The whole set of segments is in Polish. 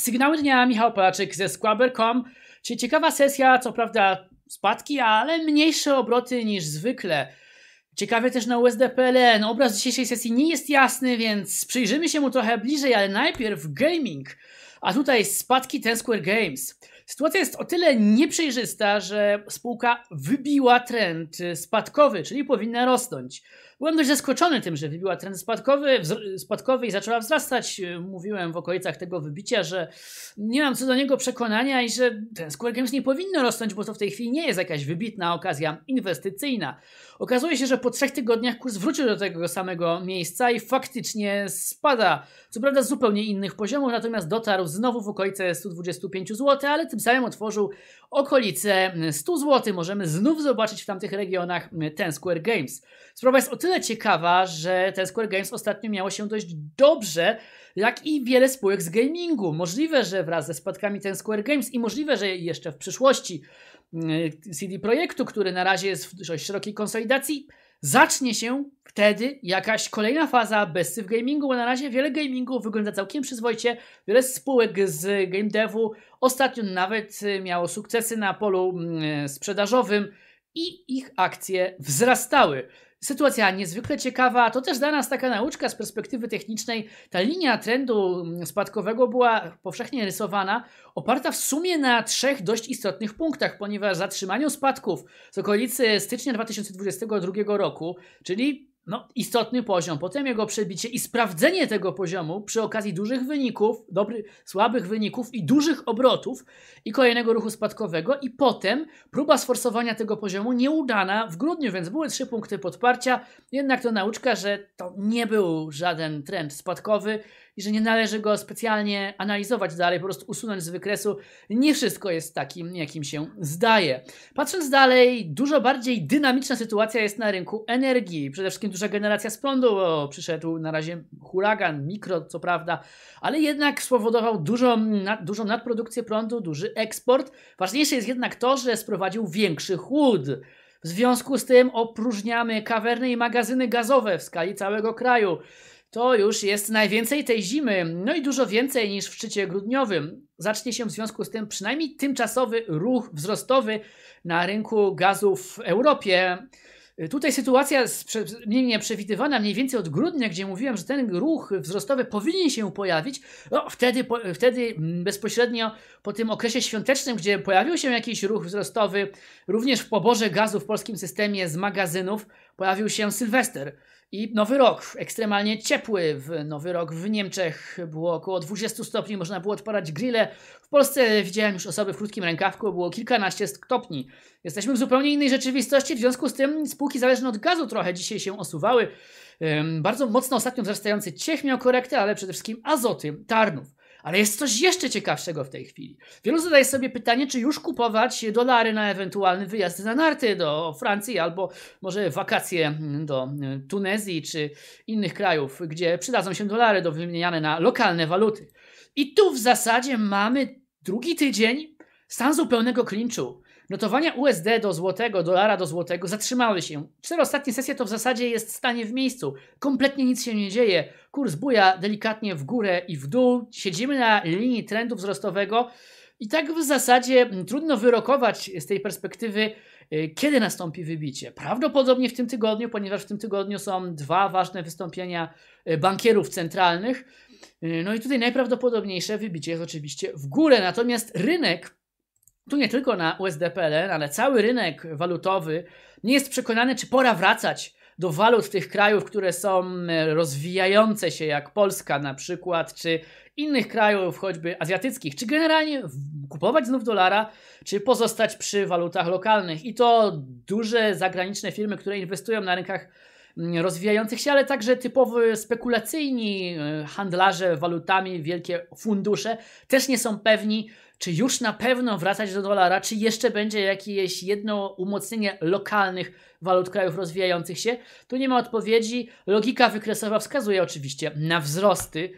Sygnały dnia Michał Polaczek ze Squabber.com, czyli ciekawa sesja, co prawda spadki, ale mniejsze obroty niż zwykle. Ciekawie też na USDPLN. Obraz dzisiejszej sesji nie jest jasny, więc przyjrzymy się mu trochę bliżej, ale najpierw gaming. A tutaj spadki Ten Square Games. Sytuacja jest o tyle nieprzejrzysta, że spółka wybiła trend spadkowy, czyli powinna rosnąć. Byłem dość zaskoczony tym, że wybiła trend spadkowy, spadkowy i zaczęła wzrastać. Mówiłem w okolicach tego wybicia, że nie mam co do niego przekonania i że ten Square Games nie powinno rosnąć, bo to w tej chwili nie jest jakaś wybitna okazja inwestycyjna. Okazuje się, że po trzech tygodniach kurs wrócił do tego samego miejsca i faktycznie spada. Co prawda z zupełnie innych poziomów, natomiast dotarł znowu w okolice 125 zł, ale tym tym samym otworzył okolice 100 zł. Możemy znów zobaczyć w tamtych regionach ten Square Games. Sprawa jest o tyle ciekawa, że ten Square Games ostatnio miało się dość dobrze, jak i wiele spółek z gamingu. Możliwe, że wraz ze spadkami ten Square Games i możliwe, że jeszcze w przyszłości mm, CD Projektu, który na razie jest w dość szerokiej konsolidacji, Zacznie się wtedy jakaś kolejna faza besty w gamingu, bo na razie wiele gamingu wygląda całkiem przyzwoicie, wiele spółek z game devu ostatnio nawet y, miało sukcesy na polu mm, sprzedażowym i ich akcje wzrastały. Sytuacja niezwykle ciekawa, to też dla nas taka nauczka z perspektywy technicznej. Ta linia trendu mm, spadkowego była powszechnie rysowana, oparta w sumie na trzech dość istotnych punktach, ponieważ zatrzymaniu spadków z okolicy stycznia 2022 roku, czyli no, istotny poziom, potem jego przebicie i sprawdzenie tego poziomu przy okazji dużych wyników, dobry, słabych wyników i dużych obrotów i kolejnego ruchu spadkowego i potem próba sforsowania tego poziomu nieudana w grudniu, więc były trzy punkty podparcia, jednak to nauczka, że to nie był żaden trend spadkowy, i że nie należy go specjalnie analizować dalej, po prostu usunąć z wykresu. Nie wszystko jest takim, jakim się zdaje. Patrząc dalej, dużo bardziej dynamiczna sytuacja jest na rynku energii. Przede wszystkim duża generacja z prądu, bo przyszedł na razie huragan, mikro, co prawda, ale jednak spowodował dużą, nad, dużą nadprodukcję prądu, duży eksport. Ważniejsze jest jednak to, że sprowadził większy chłód. W związku z tym opróżniamy kawerny i magazyny gazowe w skali całego kraju to już jest najwięcej tej zimy, no i dużo więcej niż w szczycie grudniowym. Zacznie się w związku z tym przynajmniej tymczasowy ruch wzrostowy na rynku gazu w Europie. Tutaj sytuacja jest nieprzewidywana, mniej więcej od grudnia, gdzie mówiłem, że ten ruch wzrostowy powinien się pojawić. No, wtedy, po, wtedy bezpośrednio po tym okresie świątecznym, gdzie pojawił się jakiś ruch wzrostowy, również w poborze gazu w polskim systemie z magazynów, pojawił się Sylwester i Nowy Rok, ekstremalnie ciepły. W Nowy Rok w Niemczech było około 20 stopni, można było odparać grille. W Polsce widziałem już osoby w krótkim rękawku, było kilkanaście stopni. Jesteśmy w zupełnie innej rzeczywistości, w związku z tym spółki zależne od gazu trochę dzisiaj się osuwały. Bardzo mocno ostatnio wzrastający Ciech miał korektę, ale przede wszystkim azoty Tarnów. Ale jest coś jeszcze ciekawszego w tej chwili. Wielu zadaje sobie pytanie, czy już kupować dolary na ewentualny wyjazd na narty do Francji albo może wakacje mm, do mm, Tunezji czy innych krajów, gdzie przydadzą się dolary do wymieniane na lokalne waluty. I tu w zasadzie mamy drugi tydzień stan zupełnego klinczu. Notowania USD do złotego, dolara do złotego zatrzymały się. Cztery ostatnie sesje to w zasadzie jest stanie w miejscu. Kompletnie nic się nie dzieje. Kurs buja delikatnie w górę i w dół. Siedzimy na linii trendu wzrostowego i tak w zasadzie trudno wyrokować z tej perspektywy, y, kiedy nastąpi wybicie. Prawdopodobnie w tym tygodniu, ponieważ w tym tygodniu są dwa ważne wystąpienia y, bankierów centralnych. Y, no i tutaj najprawdopodobniejsze wybicie jest oczywiście w górę. Natomiast rynek tu nie tylko na USDPLN, ale cały rynek walutowy nie jest przekonany, czy pora wracać do walut tych krajów, które są e, rozwijające się, jak Polska na przykład, czy innych krajów, choćby azjatyckich, czy generalnie kupować znów dolara, czy pozostać przy walutach lokalnych. I to duże zagraniczne firmy, które inwestują na rynkach rozwijających się, ale także typowo spekulacyjni e, handlarze walutami, wielkie fundusze też nie są pewni, czy już na pewno wracać do dolara, czy jeszcze będzie jakieś jedno umocnienie lokalnych walut krajów rozwijających się. Tu nie ma odpowiedzi. Logika wykresowa wskazuje oczywiście na wzrosty.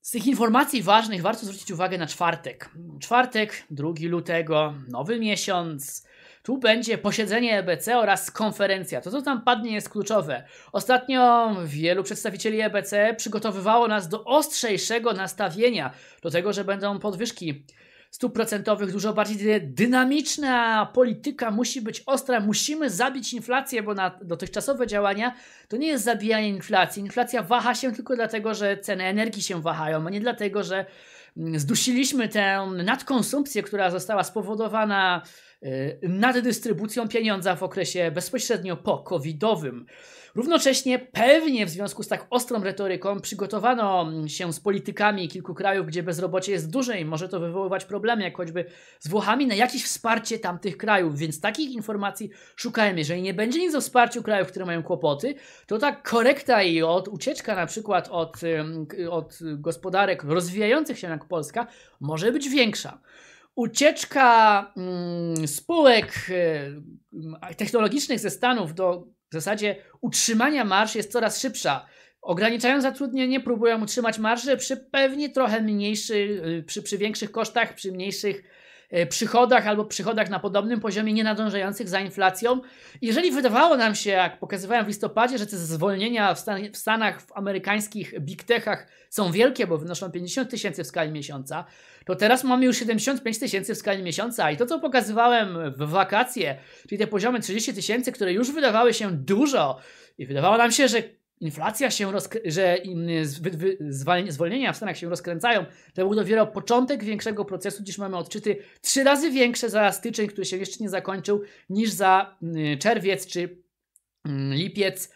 Z tych informacji ważnych warto zwrócić uwagę na czwartek. Czwartek, 2 lutego, nowy miesiąc, tu będzie posiedzenie EBC oraz konferencja. To, co tam padnie, jest kluczowe. Ostatnio wielu przedstawicieli EBC przygotowywało nas do ostrzejszego nastawienia, do tego, że będą podwyżki stóp procentowych dużo bardziej dynamiczna polityka musi być ostra. Musimy zabić inflację, bo na dotychczasowe działania to nie jest zabijanie inflacji. Inflacja waha się tylko dlatego, że ceny energii się wahają, a nie dlatego, że mm, zdusiliśmy tę nadkonsumpcję, która została spowodowana Y, nad dystrybucją pieniądza w okresie bezpośrednio po covidowym. Równocześnie pewnie w związku z tak ostrą retoryką przygotowano się z politykami kilku krajów, gdzie bezrobocie jest duże i może to wywoływać problemy, jak choćby z Włochami, na jakieś wsparcie tamtych krajów. Więc takich informacji szukałem. Jeżeli nie będzie nic o wsparciu krajów, które mają kłopoty, to ta korekta i od, ucieczka na przykład od, y, od gospodarek rozwijających się jak Polska może być większa. Ucieczka mm, spółek y, y, technologicznych ze Stanów do w zasadzie utrzymania marsz jest coraz szybsza. Ograniczają zatrudnienie, próbują utrzymać marsz przy pewnie trochę mniejszych, y, przy, przy większych kosztach, przy mniejszych E, przychodach albo przychodach na podobnym poziomie, nie nadążających za inflacją. Jeżeli wydawało nam się, jak pokazywałem w listopadzie, że te zwolnienia w, stan w Stanach, w amerykańskich big techach są wielkie, bo wynoszą 50 tysięcy w skali miesiąca, to teraz mamy już 75 tysięcy w skali miesiąca i to, co pokazywałem w wakacje, czyli te poziomy 30 tysięcy, które już wydawały się dużo i wydawało nam się, że inflacja się że y, zwolnienia w Stanach się rozkręcają, to był dopiero początek większego procesu, dziś mamy odczyty trzy razy większe za styczeń, który się jeszcze nie zakończył, niż za y, czerwiec czy mm, lipiec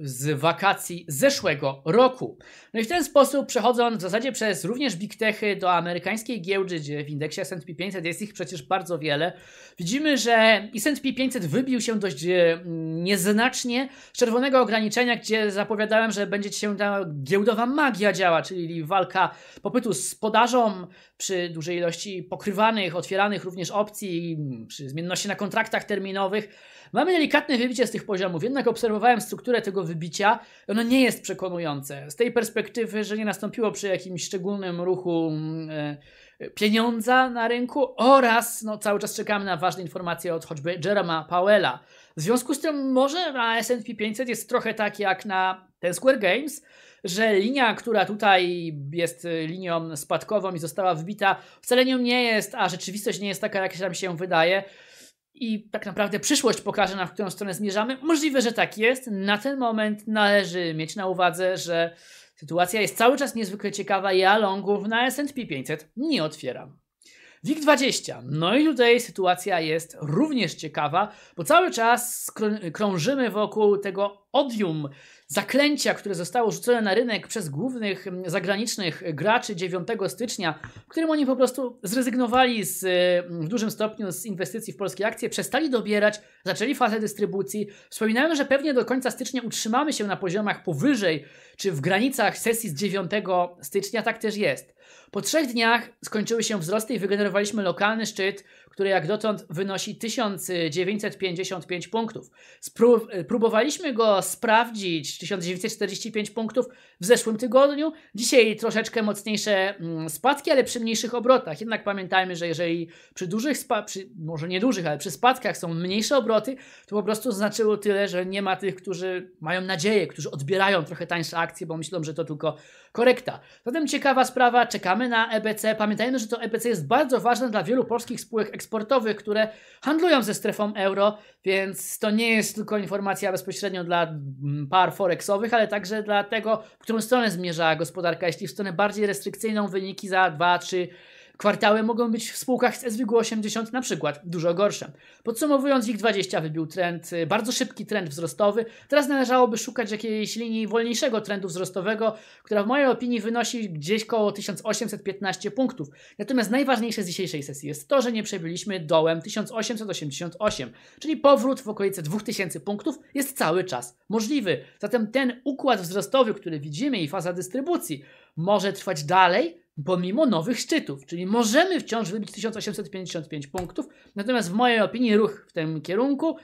z wakacji zeszłego roku. No i w ten sposób przechodząc w zasadzie przez również big techy do amerykańskiej giełdy, gdzie w indeksie S&P 500 jest ich przecież bardzo wiele, widzimy, że S&P 500 wybił się dość e, nieznacznie z czerwonego ograniczenia, gdzie zapowiadałem, że będzie się ta giełdowa magia działa, czyli walka popytu z podażą przy dużej ilości pokrywanych, otwieranych również opcji, przy zmienności na kontraktach terminowych. Mamy delikatne wybicie z tych poziomów, jednak obserwowałem strukturę tego wybicia, ono nie jest przekonujące. Z tej perspektywy, że nie nastąpiło przy jakimś szczególnym ruchu mm, e, pieniądza na rynku oraz no, cały czas czekamy na ważne informacje od choćby Jerema Powella. W związku z tym może na S&P 500 jest trochę tak jak na ten Square Games, że linia, która tutaj jest y, linią spadkową i została wbita, wcale nią nie jest, a rzeczywistość nie jest taka, jak się nam się wydaje i tak naprawdę przyszłość pokaże nam, w którą stronę zmierzamy. Możliwe, że tak jest. Na ten moment należy mieć na uwadze, że sytuacja jest cały czas niezwykle ciekawa. Ja longów na S&P 500 nie otwieram. WIG20. No i tutaj sytuacja jest również ciekawa, bo cały czas krążymy wokół tego odium Zaklęcia, które zostało rzucone na rynek przez głównych mm, zagranicznych graczy 9 stycznia, w którym oni po prostu zrezygnowali z, mm, w dużym stopniu z inwestycji w polskie akcje, przestali dobierać, zaczęli fazę dystrybucji. Wspominałem, że pewnie do końca stycznia utrzymamy się na poziomach powyżej czy w granicach sesji z 9 stycznia, tak też jest. Po trzech dniach skończyły się wzrosty i wygenerowaliśmy lokalny szczyt, który jak dotąd wynosi 1955 punktów. próbowaliśmy go sprawdzić 1945 punktów w zeszłym tygodniu. Dzisiaj troszeczkę mocniejsze mm, spadki, ale przy mniejszych obrotach. Jednak pamiętajmy, że jeżeli przy dużych, przy, może nie dużych, ale przy spadkach są mniejsze obroty, to po prostu znaczyło tyle, że nie ma tych, którzy mają nadzieję, którzy odbierają trochę tańsze akcje, bo myślą, że to tylko korekta. Zatem ciekawa sprawa, czekamy czekamy na EBC. Pamiętajmy, że to EBC jest bardzo ważne dla wielu polskich spółek eksportowych, które handlują ze strefą euro, więc to nie jest tylko informacja bezpośrednio dla mm, par forexowych, ale także dla tego, w którą stronę zmierza gospodarka. Jeśli w stronę bardziej restrykcyjną, wyniki za 2, 3 Kwartały mogą być w spółkach z SWG80 na przykład dużo gorsze. Podsumowując, WIG20 wybił trend, y, bardzo szybki trend wzrostowy. Teraz należałoby szukać jakiejś linii wolniejszego trendu wzrostowego, która w mojej opinii wynosi gdzieś koło 1815 punktów. Natomiast najważniejsze z dzisiejszej sesji jest to, że nie przebyliśmy dołem 1888, czyli powrót w okolice 2000 punktów jest cały czas możliwy. Zatem ten układ wzrostowy, który widzimy i faza dystrybucji może trwać dalej, pomimo nowych szczytów. Czyli możemy wciąż wybić 1855 punktów, natomiast w mojej opinii ruch w tym kierunku,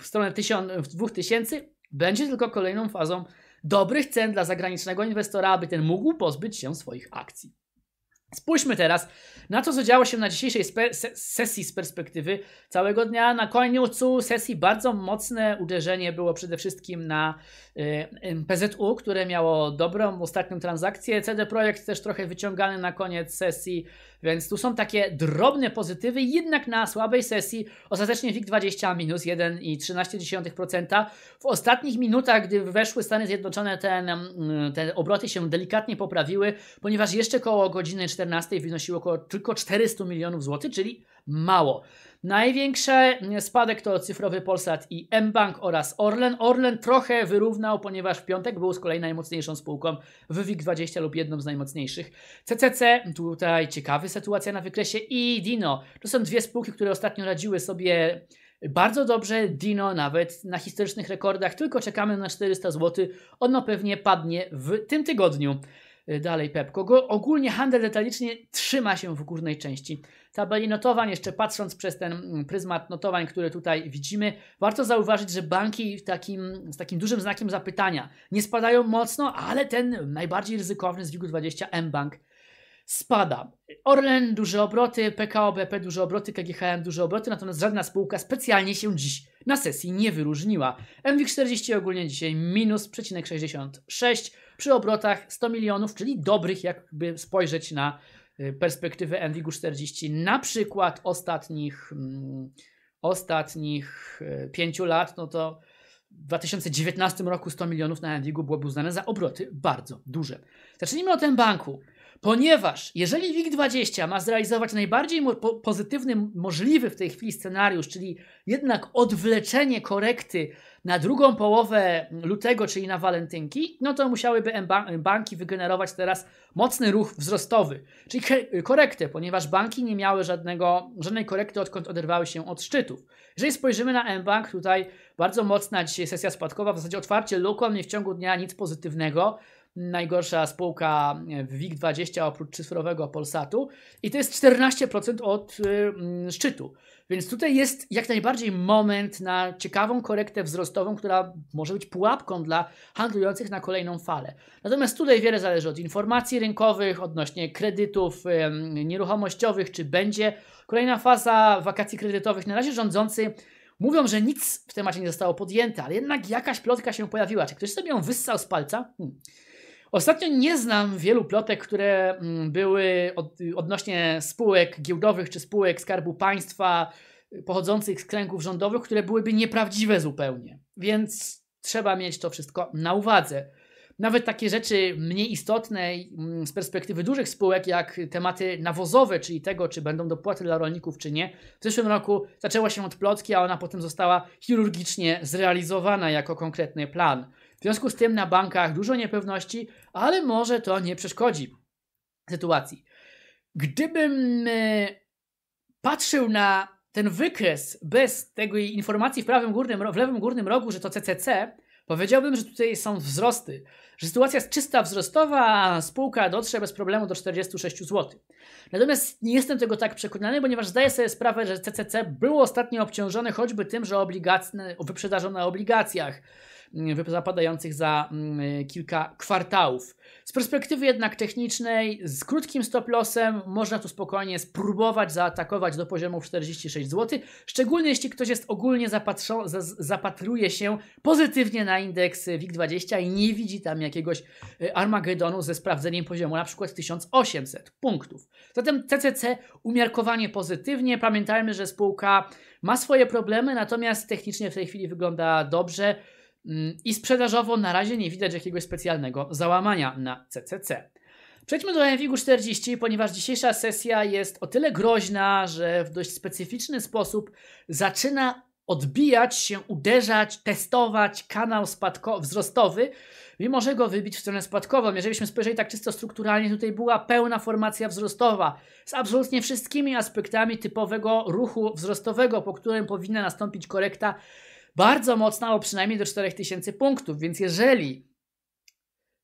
w stronę w 2000, będzie tylko kolejną fazą dobrych cen dla zagranicznego inwestora, aby ten mógł pozbyć się swoich akcji. Spójrzmy teraz na to, co działo się na dzisiejszej sesji z perspektywy całego dnia. Na końcu sesji bardzo mocne uderzenie było przede wszystkim na y, PZU, które miało dobrą ostatnią transakcję. CD Projekt też trochę wyciągany na koniec sesji więc tu są takie drobne pozytywy, jednak na słabej sesji ostatecznie WIG20 minus 1,13%. W ostatnich minutach, gdy weszły Stany Zjednoczone, ten, mm, te obroty się delikatnie poprawiły, ponieważ jeszcze koło godziny 14 wynosiło około tylko 400 milionów złotych, czyli mało. Największy spadek to cyfrowy Polsat i mBank oraz Orlen. Orlen trochę wyrównał, ponieważ w piątek był z kolei najmocniejszą spółką w WIG20 lub jedną z najmocniejszych. CCC, tutaj ciekawa sytuacja na wykresie i Dino. To są dwie spółki, które ostatnio radziły sobie bardzo dobrze. Dino nawet na historycznych rekordach, tylko czekamy na 400 zł. Ono pewnie padnie w tym tygodniu dalej Pepko. Ogólnie handel detaliczny trzyma się w górnej części tabeli notowań, jeszcze patrząc przez ten mm, pryzmat notowań, które tutaj widzimy, warto zauważyć, że banki takim, z takim dużym znakiem zapytania nie spadają mocno, ale ten najbardziej ryzykowny z WIG-20 M-Bank spada. Orlen duże obroty, PKO BP duże obroty, KGHM duże obroty, natomiast żadna spółka specjalnie się dziś na sesji nie wyróżniła. MWIG40 ogólnie dzisiaj minus 0,66 przy obrotach 100 milionów, czyli dobrych jakby spojrzeć na Y, perspektywy Envigu 40, na przykład ostatnich, mm, ostatnich y, pięciu lat, no to w 2019 roku 100 milionów na Envigu byłoby uznane za obroty bardzo duże. Zacznijmy od banku. Ponieważ jeżeli WIG20 ma zrealizować najbardziej mo pozytywny możliwy w tej chwili scenariusz, czyli jednak odwleczenie korekty na drugą połowę lutego, czyli na walentynki, no to musiałyby banki wygenerować teraz mocny ruch wzrostowy, czyli korektę, ponieważ banki nie miały żadnego, żadnej korekty, odkąd oderwały się od szczytów. Jeżeli spojrzymy na mBank, tutaj bardzo mocna dzisiaj sesja spadkowa, w zasadzie otwarcie luką, nie w ciągu dnia nic pozytywnego najgorsza spółka w WIG20 oprócz cyfrowego Polsatu i to jest 14% od y, szczytu. Więc tutaj jest jak najbardziej moment na ciekawą korektę wzrostową, która może być pułapką dla handlujących na kolejną falę. Natomiast tutaj wiele zależy od informacji rynkowych odnośnie kredytów nieruchomościowych, czy będzie kolejna faza wakacji kredytowych. Na razie rządzący mówią, że nic w temacie nie zostało podjęte, ale jednak jakaś plotka się pojawiła. Czy ktoś sobie ją wyssał z palca? Hmm. Ostatnio nie znam wielu plotek, które mm, były od, odnośnie spółek giełdowych czy spółek Skarbu Państwa y, pochodzących z kręgów rządowych, które byłyby nieprawdziwe zupełnie. Więc trzeba mieć to wszystko na uwadze. Nawet takie rzeczy mniej istotne mm, z perspektywy dużych spółek, jak tematy nawozowe, czyli tego, czy będą dopłaty dla rolników, czy nie, w zeszłym roku zaczęła się od plotki, a ona potem została chirurgicznie zrealizowana jako konkretny plan. W związku z tym na bankach dużo niepewności, ale może to nie przeszkodzi sytuacji. Gdybym e, patrzył na ten wykres bez tego informacji w, prawym górnym, w lewym górnym rogu, że to CCC, powiedziałbym, że tutaj są wzrosty, że sytuacja jest czysta wzrostowa, a spółka dotrze bez problemu do 46 zł. Natomiast nie jestem tego tak przekonany, ponieważ zdaję sobie sprawę, że CCC było ostatnio obciążone choćby tym, że obligacje, na obligacjach zapadających za mm, kilka kwartałów. Z perspektywy jednak technicznej, z krótkim stop lossem można tu spokojnie spróbować zaatakować do poziomu 46 zł, szczególnie jeśli ktoś jest ogólnie zapatrzo- zapatruje się pozytywnie na indeks WIG20 i nie widzi tam jakiegoś y, Armagedonu ze sprawdzeniem poziomu na przykład 1800 punktów. Zatem CCC umiarkowanie pozytywnie. Pamiętajmy, że spółka ma swoje problemy, natomiast technicznie w tej chwili wygląda dobrze. Mm, I sprzedażowo na razie nie widać jakiegoś specjalnego załamania na CCC. Przejdźmy do Envigu 40, ponieważ dzisiejsza sesja jest o tyle groźna, że w dość specyficzny sposób zaczyna odbijać się, uderzać, testować kanał spadko- wzrostowy, mimo że go wybić w stronę spadkową. Jeżeli byśmy spojrzeli tak czysto strukturalnie, tutaj była pełna formacja wzrostowa z absolutnie wszystkimi aspektami typowego ruchu wzrostowego, po którym powinna nastąpić korekta bardzo mocna o przynajmniej do 4000 punktów, więc jeżeli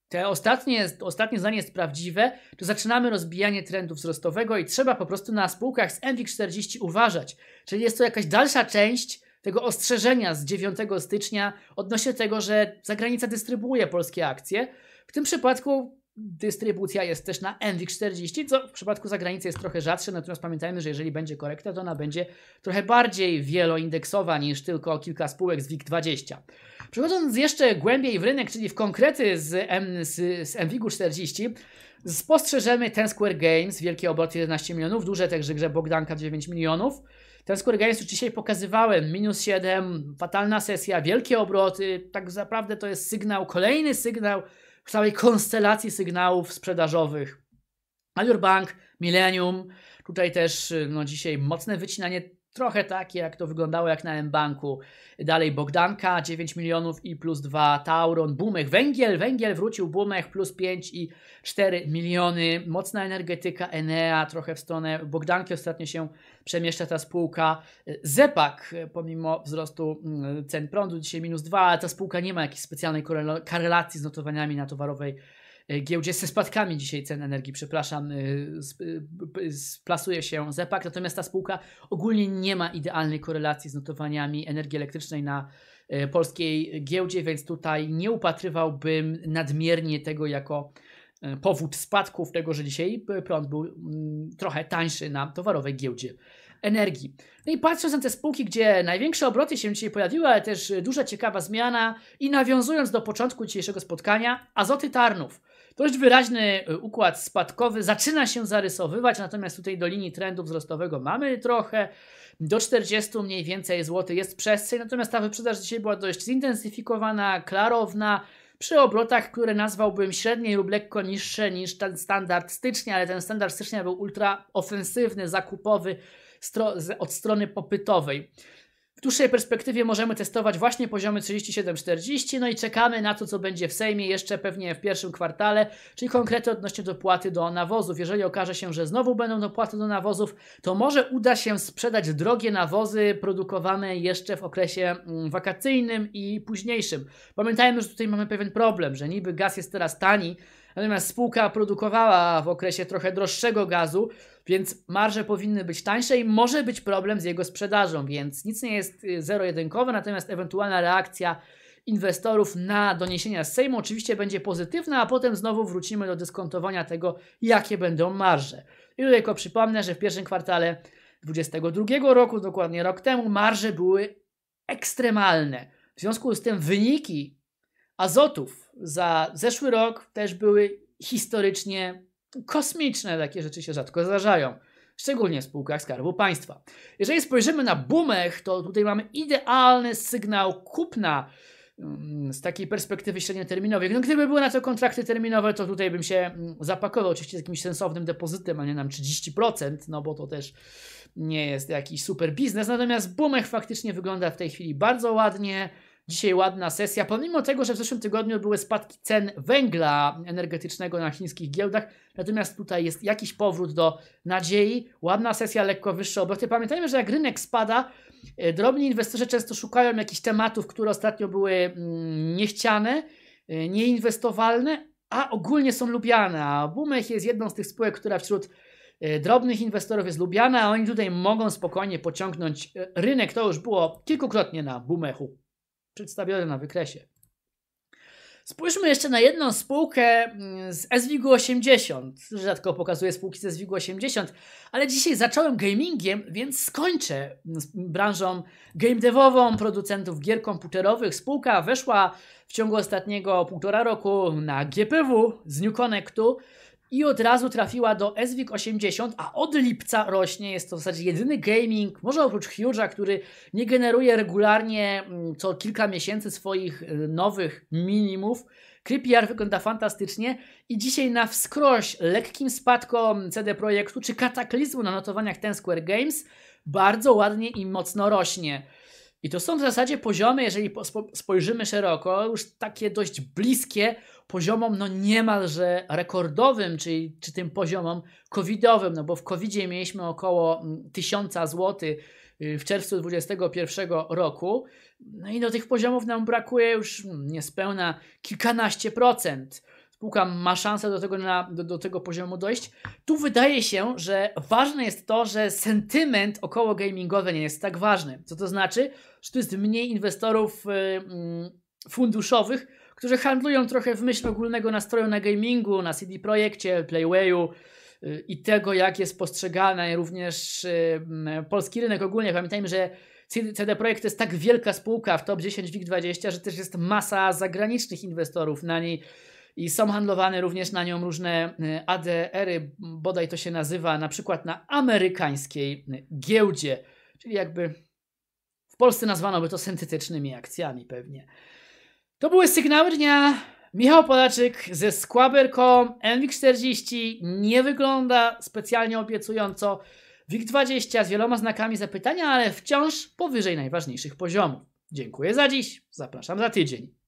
te ostatnie, ostatnie zdanie jest prawdziwe, to zaczynamy rozbijanie trendu wzrostowego i trzeba po prostu na spółkach z MWIG40 uważać. Czyli jest to jakaś dalsza część tego ostrzeżenia z 9 stycznia odnośnie tego, że zagranica dystrybuuje polskie akcje. W tym przypadku dystrybucja jest też na NVIC40, co w przypadku zagranicy jest trochę rzadsze, natomiast pamiętajmy, że jeżeli będzie korekta, to ona będzie trochę bardziej wieloindeksowa niż tylko kilka spółek z WIG20. Przechodząc jeszcze głębiej w rynek, czyli w konkrety z, M, z, z 40, spostrzeżemy ten Square Games, wielkie obroty 11 milionów, duże także grze Bogdanka 9 milionów. Ten Square Games już dzisiaj pokazywałem, minus 7, fatalna sesja, wielkie obroty, tak naprawdę to jest sygnał, kolejny sygnał, w całej konstelacji sygnałów sprzedażowych. Alior Bank, Millennium, tutaj też y, no, dzisiaj mocne wycinanie Trochę takie, jak to wyglądało jak na M-Banku. Dalej Bogdanka 9 milionów i plus 2 Tauron. Bumek, węgiel, węgiel wrócił Bumek plus 5 i 4 miliony. Mocna energetyka Enea trochę w stronę Bogdanki. Ostatnio się przemieszcza ta spółka. Zepak pomimo wzrostu mm, cen prądu dzisiaj minus 2, ale ta spółka nie ma jakiejś specjalnej korelacji z notowaniami na towarowej E, giełdzie ze spadkami dzisiaj cen energii, przepraszam, e, e, plasuje się ZEPAK, natomiast ta spółka ogólnie nie ma idealnej korelacji z notowaniami energii elektrycznej na polskiej giełdzie, więc tutaj nie upatrywałbym nadmiernie tego jako powód spadków, tego, że dzisiaj prąd był mm, trochę tańszy na towarowej giełdzie energii. No i patrząc na te spółki, gdzie największe obroty się dzisiaj pojawiły, ale też duża ciekawa zmiana i nawiązując do początku dzisiejszego spotkania, Azoty Tarnów. Dość wyraźny e, układ spadkowy zaczyna się zarysowywać, natomiast tutaj do linii trendu wzrostowego mamy trochę. Do 40 mniej więcej złoty jest przestrzeń, natomiast ta wyprzedaż dzisiaj była dość zintensyfikowana, klarowna. Przy obrotach, które nazwałbym średniej lub lekko niższe niż ten standard stycznia, ale ten standard stycznia był ultra ofensywny, zakupowy stro od strony popytowej. W dłuższej perspektywie możemy testować właśnie poziomy 37-40, no i czekamy na to, co będzie w Sejmie jeszcze pewnie w pierwszym kwartale, czyli konkrety odnośnie dopłaty do nawozów. Jeżeli okaże się, że znowu będą dopłaty do nawozów, to może uda się sprzedać drogie nawozy produkowane jeszcze w okresie mm, wakacyjnym i późniejszym. Pamiętajmy, że tutaj mamy pewien problem, że niby gaz jest teraz tani, natomiast spółka produkowała w okresie trochę droższego gazu, więc marże powinny być tańsze i może być problem z jego sprzedażą, więc nic nie jest y, zero-jedynkowe, natomiast ewentualna reakcja inwestorów na doniesienia z Sejmu oczywiście będzie pozytywna, a potem znowu wrócimy do dyskontowania tego, jakie będą marże. I tutaj tylko przypomnę, że w pierwszym kwartale 2022 roku, dokładnie rok temu, marże były ekstremalne. W związku z tym wyniki azotów za zeszły rok też były historycznie kosmiczne takie rzeczy się rzadko zdarzają. Szczególnie w spółkach Skarbu Państwa. Jeżeli spojrzymy na Bumech, to tutaj mamy idealny sygnał kupna mm, z takiej perspektywy średnioterminowej. No, gdyby były na to kontrakty terminowe, to tutaj bym się mm, zapakował oczywiście z jakimś sensownym depozytem, a nie nam 30%, no bo to też nie jest jakiś super biznes. Natomiast Bumech faktycznie wygląda w tej chwili bardzo ładnie. Dzisiaj ładna sesja. Pomimo tego, że w zeszłym tygodniu były spadki cen węgla energetycznego na chińskich giełdach, natomiast tutaj jest jakiś powrót do nadziei. Ładna sesja, lekko wyższe obroty. Pamiętajmy, że jak rynek spada, y, drobni inwestorzy często szukają jakichś tematów, które ostatnio były mm, niechciane, y, nieinwestowalne, a ogólnie są lubiane. A Bumech jest jedną z tych spółek, która wśród y, drobnych inwestorów jest lubiana, a oni tutaj mogą spokojnie pociągnąć rynek. To już było kilkukrotnie na Bumechu przedstawione na wykresie. Spójrzmy jeszcze na jedną spółkę mm, z SWIG 80. Rzadko pokazuję spółki z SWIG 80, ale dzisiaj zacząłem gamingiem, więc skończę mm, branżą game devową, producentów gier komputerowych. Spółka weszła w ciągu ostatniego półtora roku na GPW z New Connectu i od razu trafiła do SWIG 80, a od lipca rośnie. Jest to w zasadzie jedyny gaming, może oprócz Huge'a, który nie generuje regularnie mm, co kilka miesięcy swoich y, nowych minimów. Creepyard wygląda fantastycznie i dzisiaj na wskroś lekkim spadkom CD Projektu czy kataklizmu na notowaniach Ten Square Games bardzo ładnie i mocno rośnie. I to są w zasadzie poziomy, jeżeli spojrzymy szeroko, już takie dość bliskie poziomom no niemalże rekordowym, czyli czy tym poziomom covidowym, no bo w covidzie mieliśmy około 1000 mm, zł y, w czerwcu 2021 roku. No i do tych poziomów nam brakuje już mm, niespełna kilkanaście procent spółka ma szansę do tego, na, do, do tego poziomu dojść. Tu wydaje się, że ważne jest to, że sentyment około gamingowy nie jest tak ważny. Co to znaczy? Że tu jest mniej inwestorów y, mm, funduszowych, którzy handlują trochę w myśl ogólnego nastroju na gamingu, na CD Projekcie, Playwayu y, i tego, jak jest postrzegany również y, mm, polski rynek ogólnie. Pamiętajmy, że CD Projekt to jest tak wielka spółka w top 10 WIG20, że też jest masa zagranicznych inwestorów na niej i są handlowane również na nią różne y, ADR-y, bodaj to się nazywa na przykład na amerykańskiej y, giełdzie, czyli jakby w Polsce nazwano by to syntetycznymi akcjami pewnie. To były sygnały dnia. Michał Polaczyk ze Squaber.com, NWIG40 nie wygląda specjalnie obiecująco. WIG20 z wieloma znakami zapytania, ale wciąż powyżej najważniejszych poziomów. Dziękuję za dziś, zapraszam za tydzień.